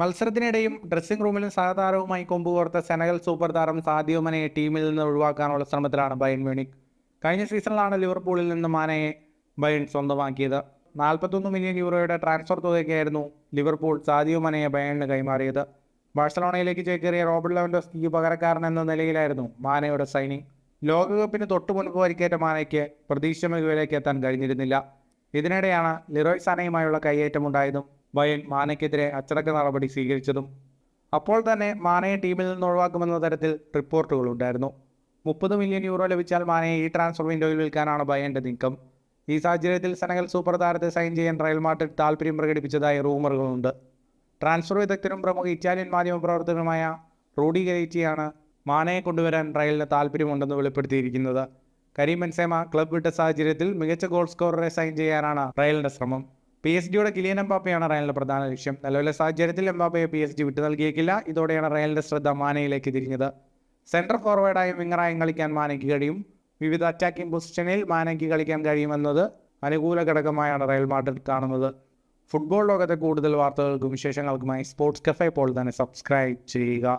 മത്സരത്തിനിടയും dressing റൂമിലും സഹതാരവുമായി കോർത്ത സെനഗൽ സൂപ്പർ താരം സാദിയോ മനയെ ടീമിൽ നിന്ന് ഒഴിവാക്കാനുള്ള ശ്രമത്തിലാണ് ബയൻ മ്യൂണിക് കഴിഞ്ഞ സീസണിലാണ് ലിവർപൂളിൽ നിന്ന് മാനയെ ബയൻ സ്വന്തമാക്കിയത് നാൽപ്പത്തൊന്ന് മില്യൺ യൂറോയുടെ ട്രാൻസ്ഫർ തുകയ്ക്കായിരുന്നു ലിവർപൂൾ സാദിയോ മനയെ ബയണിന് കൈമാറിയത് ബാഴ്സലോണയിലേക്ക് ചേക്കേറിയ റോബർട്ട് ഈ പകരക്കാരൻ എന്ന നിലയിലായിരുന്നു മാനയുടെ സൈനിങ് ലോകകപ്പിന് തൊട്ടു മുൻപ് പരിക്കേറ്റ മാനയ്ക്ക് പ്രതീക്ഷ മികവിലേക്ക് എത്താൻ കഴിഞ്ഞിരുന്നില്ല ഇതിനിടെയാണ് ലിറോയ് സാനയുമായുള്ള കൈയേറ്റമുണ്ടായതും ബയൻ മാനയ്ക്കെതിരെ അച്ചടക്ക നടപടി സ്വീകരിച്ചതും അപ്പോൾ തന്നെ മാനയെ ടീമിൽ നിന്ന് ഒഴിവാക്കുമെന്ന തരത്തിൽ ഉണ്ടായിരുന്നു മുപ്പത് മില്യൺ യൂറോ ലഭിച്ചാൽ മാനയെ ഈ ട്രാൻസ്ഫർ വിൻഡോയിൽ വിൽക്കാനാണ് ബയന്റെ നീക്കം ഈ സാഹചര്യത്തിൽ സെനഗൽ സൂപ്പർ താരത്തെ സൈൻ ചെയ്യാൻ റയൽ മാഡ്രിഡ് താല്പര്യം പ്രകടിപ്പിച്ചതായി റൂമറുകളുണ്ട് ട്രാൻസ്ഫർ വിദഗ്ധരും പ്രമുഖ ഇറ്റാലിയൻ പ്രവർത്തകരുമായ റൂഡി ഗരേറ്റിയാണ് മാനയെ കൊണ്ടുവരാൻ റയലിന് താല്പര്യമുണ്ടെന്ന് വെളിപ്പെടുത്തിയിരിക്കുന്നത് കരീം ബെൻസേമ ക്ലബ് വിട്ട സാഹചര്യത്തിൽ മികച്ച ഗോൾ സ്കോററെ സൈൻ ചെയ്യാനാണ് റയലിന്റെ ശ്രമം പി എസ് ജിയുടെ കിലിയൻ എംബാപ്പയാണ് റയലിന്റെ പ്രധാന ലക്ഷ്യം നിലവിലെ സാഹചര്യത്തിൽ എംബാപ്പയെ പി എസ് ജി വിട്ടു നൽകിയേക്കില്ല ഇതോടെയാണ് റയലിന്റെ ശ്രദ്ധ മാനയിലേക്ക് തിരിഞ്ഞത് സെന്റർ ഫോർവേഡായും വിങ്ങറായും കളിക്കാൻ മാനയ്ക്ക് കഴിയും വിവിധ അറ്റാക്കിംഗ് പൊസിഷനിൽ മാനയ്ക്ക് കളിക്കാൻ കഴിയുമെന്നത് അനുകൂല ഘടകമായാണ് റയൽ മാഡ്രിഡ് കാണുന്നത് ഫുട്ബോൾ ലോകത്തെ കൂടുതൽ വാർത്തകൾക്കും വിശേഷങ്ങൾക്കുമായി സ്പോർട്സ് കഫേ പോൾ തന്നെ സബ്സ്ക്രൈബ് ചെയ്യുക